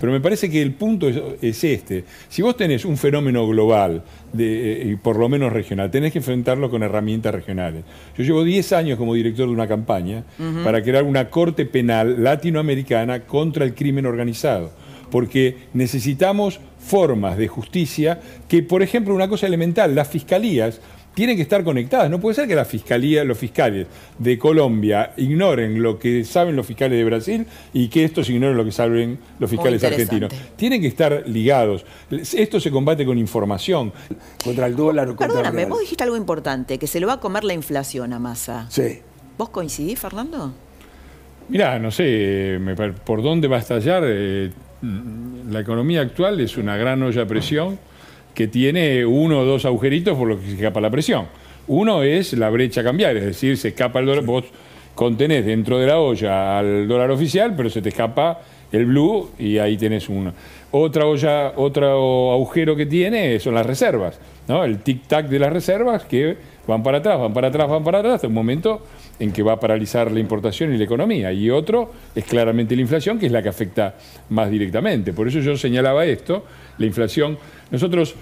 Pero me parece que el punto es, este. Si vos tenés un fenómeno global, de, eh, por lo menos regional, tenés que enfrentarlo con herramientas regionales. Yo llevo 10 años como director de una campaña para crear una corte penal latinoamericana contra el crimen organizado porque necesitamos formas de justicia que, por ejemplo, una cosa elemental, las fiscalías tienen que estar conectadas. No puede ser que la fiscalía, los fiscales de Colombia ignoren lo que saben los fiscales de Brasil y que estos ignoren lo que saben los fiscales argentinos. Tienen que estar ligados. Esto se combate con información. Contra el dólar o contra Perdóname, vos dijiste algo importante, que se lo va a comer la inflación a masa. Sí. ¿Vos coincidís, Fernando? Mirá, no sé por dónde va a estallar. Eh, la economía actual es una gran olla a presión que tiene uno o dos agujeritos por los que se escapa la presión. Uno es la brecha cambiar, es decir, se escapa el dólar, vos contenés dentro de la olla al dólar oficial, pero se te escapa el blue y ahí tenés uno. Otra olla, otro agujero que tiene son las reservas, ¿no? El tic-tac de las reservas que van para atrás, van para atrás, van para atrás, hasta un momento en que va a paralizar la importación y la economía. Y otro es claramente la inflación, que es la que afecta más directamente. Por eso yo señalaba esto, la inflación. Nosotros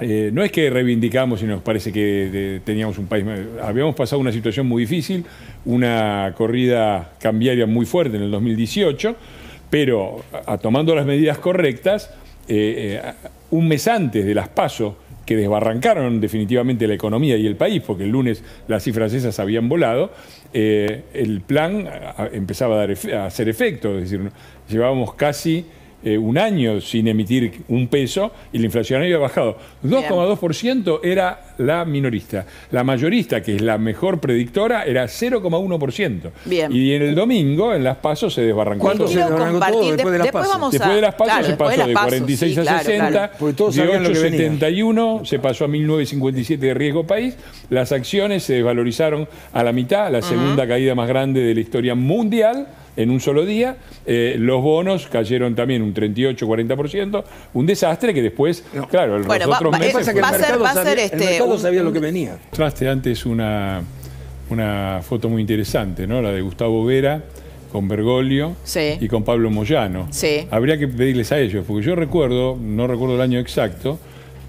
eh, no es que reivindicamos y nos parece que eh, teníamos un país. Habíamos pasado una situación muy difícil, una corrida cambiaria muy fuerte en el 2018, pero tomando las medidas correctas, eh, un mes antes de las pasos que desbarrancaron definitivamente la economía y el país, porque el lunes las cifras esas habían volado, eh, el plan empezaba a, dar a, hacer efecto, es decir, llevábamos casi eh, un año sin emitir un peso y la inflación había bajado. 2,2% era la minorista. La mayorista, que es la mejor predictora, era 0,1%. Bien. Y en el domingo, en las pasos, se desbarrancó. ¿Cuánto se desbarrancó todo después de las pasos? después de las pasos se pasó de, 46 a 60, claro, de se pasó a 1957 de riesgo país. Las acciones se desvalorizaron a la mitad, la segunda caída más grande de la historia mundial en un solo día. Eh, los bonos cayeron también un 38-40%. Un desastre que después, claro, el bueno, va, sabía lo que venía. Traste antes una, una foto muy interesante, ¿no? La de Gustavo Vera con Bergoglio y con Pablo Moyano. Sí. Habría que pedirles a ellos, porque yo recuerdo, no recuerdo el año exacto,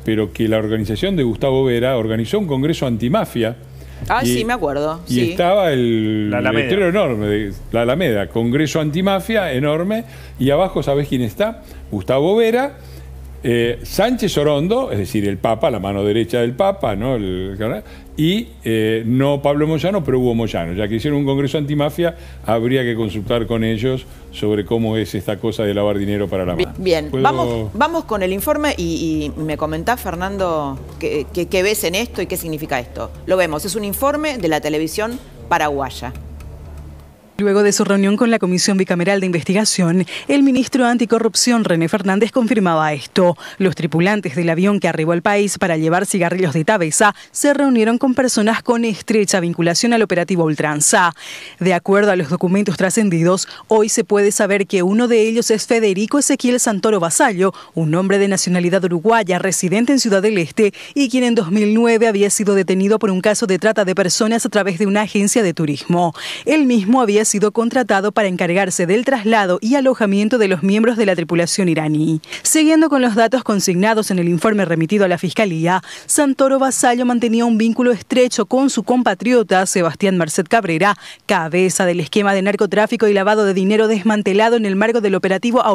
pero que la organización de Gustavo Vera organizó un congreso antimafia. Ah, sí, me acuerdo. Y estaba el la enorme, de la Alameda, congreso antimafia enorme, y abajo, ¿sabés quién está? Gustavo Vera eh, Sánchez Orondo, es decir, el Papa, la mano derecha del Papa, ¿no? y eh, no Pablo Moyano, pero Hugo Moyano. Ya que hicieron un congreso antimafia, habría que consultar con ellos sobre cómo es esta cosa de lavar dinero para la mafia. Bien, vamos, con el informe y, y me comentás, Fernando, qué ves en esto y qué significa esto. Lo vemos, es un informe de la televisión paraguaya. Luego de su reunión con la Comisión Bicameral de Investigación, el ministro anticorrupción René Fernández confirmaba esto. Los tripulantes del avión que arribó al país para llevar cigarrillos de Tabesa se reunieron con personas con estrecha vinculación al operativo Ultranza. De acuerdo a los documentos trascendidos, hoy se puede saber que uno de ellos es Federico Ezequiel Santoro Basallo, un hombre de nacionalidad uruguaya residente en Ciudad del Este y quien en 2009 había sido detenido por un caso de trata de personas a través de una agencia de turismo. El mismo había sido contratado para encargarse del traslado y alojamiento de los miembros de la tripulación iraní. Siguiendo con los datos consignados en el informe remitido a la Fiscalía, Santoro Basallo mantenía un vínculo estrecho con su compatriota Sebastián Marcet Cabrera, cabeza del esquema de narcotráfico y lavado de dinero desmantelado en el marco del operativo a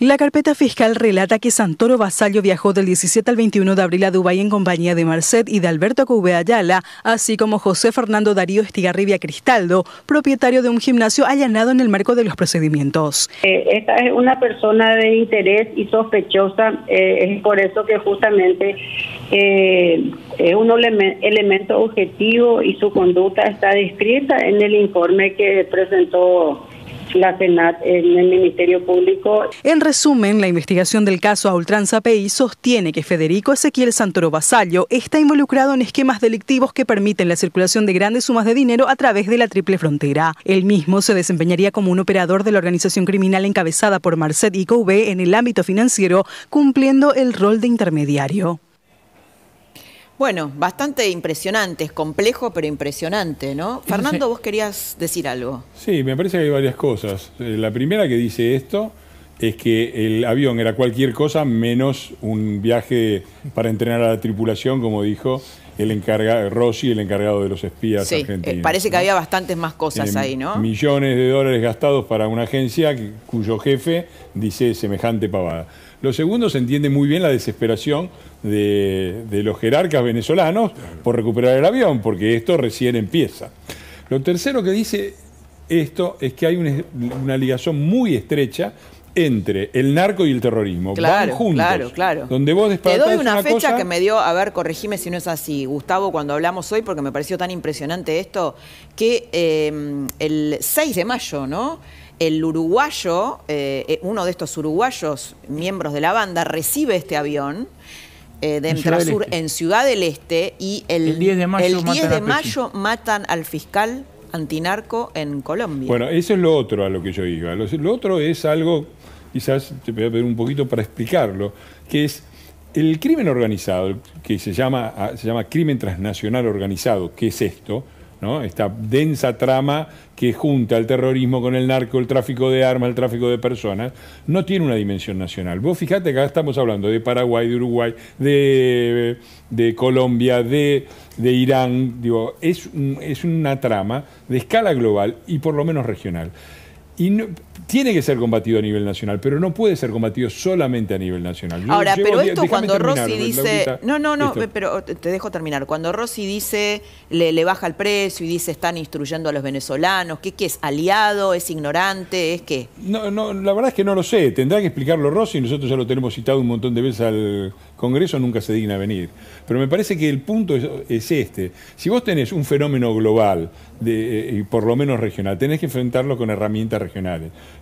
La carpeta fiscal relata que Santoro Basallo viajó del 17 al 21 de abril a Dubái en compañía de Marcet y de Alberto Cube Ayala, así como José Fernando Darío Estigarribia Cristaldo, propietario de un gimnasio allanado en el marco de los procedimientos. Eh, esta es una persona de interés y sospechosa, eh, es por eso que justamente eh, es un elemento objetivo y su conducta está descrita en el informe que presentó la en el Ministerio Público. En resumen, la investigación del caso a ultranza sostiene que Federico Ezequiel Santoro Basallo está involucrado en esquemas delictivos que permiten la circulación de grandes sumas de dinero a través de la triple frontera. Él mismo se desempeñaría como un operador de la organización criminal encabezada por Marcet y en el ámbito financiero, cumpliendo el rol de intermediario. Bueno, bastante impresionante, es complejo pero impresionante, ¿no? Fernando, vos querías decir algo. Sí, me parece que hay varias cosas. Eh, la primera que dice esto es que el avión era cualquier cosa menos un viaje para entrenar a la tripulación, como dijo el encargado, Rossi, el encargado de los espías eh, argentinos. parece que había bastantes más cosas ahí, ¿no? Millones de dólares gastados para una agencia cuyo jefe dice semejante pavada. Lo segundo se entiende muy bien la desesperación de, los jerarcas venezolanos por recuperar el avión, porque esto recién empieza. Lo tercero que dice esto es que hay una, una ligación muy estrecha entre el narco y el terrorismo. Claro, Van juntos. Claro, claro. Donde vos Te doy una, fecha que me dio, a ver, corregime si no es así, Gustavo, cuando hablamos hoy, porque me pareció tan impresionante esto, que em, el 6 de mayo, ¿no? El uruguayo, eh, eh, uno de estos uruguayos, miembros de la banda, recibe este avión. Eh, de en Entrasur este. en Ciudad del Este y el, 10 de mayo matan al fiscal antinarco en Colombia. Bueno, eso es lo otro a lo que yo iba. Lo, otro es algo, quizás te voy a pedir un poquito para explicarlo, que es el crimen organizado, que se llama, se llama crimen transnacional organizado, ¿qué es esto? esta densa trama que junta el terrorismo con el narco, el tráfico de armas, el tráfico de personas, no tiene una dimensión nacional. Vos fijate que acá estamos hablando de Paraguay, de Uruguay, de, Colombia, de, Irán, digo, es, es una trama de escala global y por lo menos regional. Y tiene que ser combatido a nivel nacional, pero no puede ser combatido solamente a nivel nacional. Ahora, pero esto cuando Rossi dice. no, no, no, pero te dejo terminar. Cuando Rossi dice, le, baja el precio y dice están instruyendo a los venezolanos, ¿qué, qué es? ¿Aliado? ¿Es ignorante? ¿Es qué? No, no, la verdad es que no lo sé. Tendrá que explicarlo Rossi. Nosotros ya lo tenemos citado un montón de veces al Congreso, nunca se digna venir. Pero me parece que el punto es, este. Si vos tenés un fenómeno global, de, eh, por lo menos regional, tenés que enfrentarlo con herramientas regionales.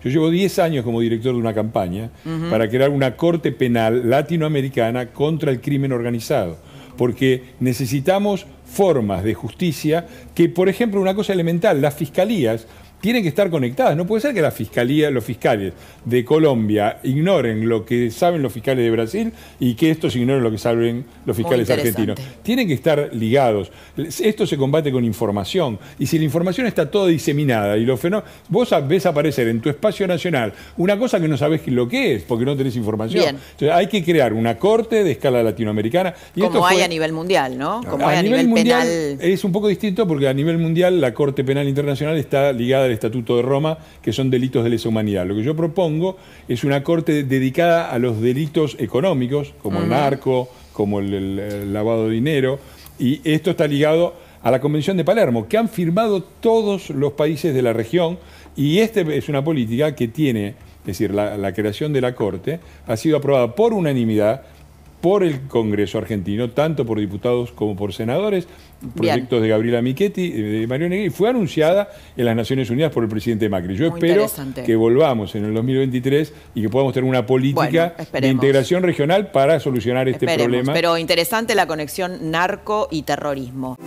Yo llevo 10 años como director de una campaña para crear una corte penal latinoamericana contra el crimen organizado, porque necesitamos formas de justicia que, por ejemplo, una cosa elemental, las fiscalías tienen que estar conectadas. No puede ser que la fiscalía, los fiscales de Colombia ignoren lo que saben los fiscales de Brasil y que estos ignoren lo que saben los fiscales argentinos. Tienen que estar ligados. Esto se combate con información. Y si la información está toda diseminada y los vos ves aparecer en tu espacio nacional una cosa que no sabés lo que es porque no tenés información. Entonces hay que crear una corte de escala latinoamericana. Como hay a nivel mundial, ¿no? Como a hay a nivel, mundial Es un poco distinto porque a nivel mundial la Corte Penal Internacional está ligada del Estatuto de Roma, que son delitos de lesa humanidad. Lo que yo propongo es una corte dedicada a los delitos económicos, como el narco, como el, lavado de dinero, y esto está ligado a la Convención de Palermo, que han firmado todos los países de la región, y esta es una política que tiene, es decir, la creación de la Corte ha sido aprobada por unanimidad por el Congreso argentino, tanto por diputados como por senadores, proyectos de Gabriela Michetti, eh, de Mario Negri, fue anunciada en las Naciones Unidas por el presidente Macri. Yo espero que volvamos en el 2023 y que podamos tener una política de integración regional para solucionar este problema. Pero interesante la conexión narco y terrorismo.